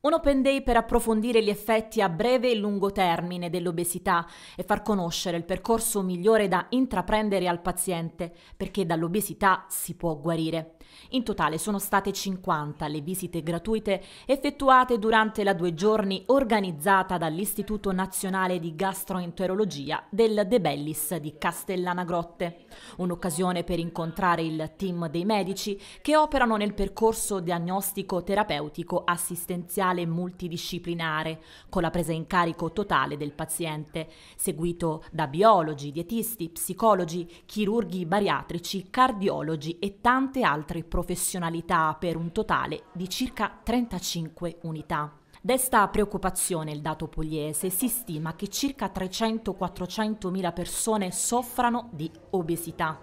Un Open Day per approfondire gli effetti a breve e lungo termine dell'obesità e far conoscere il percorso migliore da intraprendere al paziente, perché dall'obesità si può guarire. In totale sono state 50 le visite gratuite effettuate durante la due giorni organizzata dall'Istituto Nazionale di Gastroenterologia del De Bellis di Castellana Grotte. Un'occasione per incontrare il team dei medici che operano nel percorso diagnostico-terapeutico assistenziale ospedale multidisciplinare, con la presa in carico totale del paziente, seguito da biologi, dietisti, psicologi, chirurghi bariatrici, cardiologi e tante altre professionalità per un totale di circa 35 unità. Desta preoccupazione il dato pugliese, si stima che circa 300-400 mila persone soffrano di obesità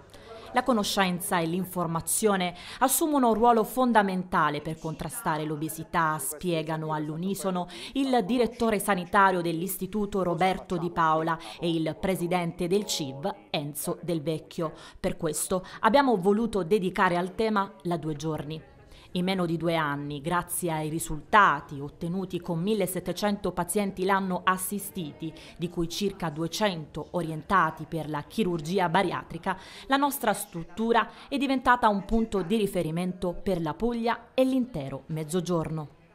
la conoscenza e l'informazione assumono un ruolo fondamentale per contrastare l'obesità, spiegano all'unisono il direttore sanitario dell'Istituto Roberto Di Paola e il presidente del CIV Enzo Del Vecchio. Per questo abbiamo voluto dedicare al tema la due giorni. In meno di due anni, grazie ai risultati ottenuti con 1700 pazienti l'anno assistiti, di cui circa 200 orientati per la chirurgia bariatrica, la nostra struttura è diventata un punto di riferimento per la Puglia e l'intero Mezzogiorno.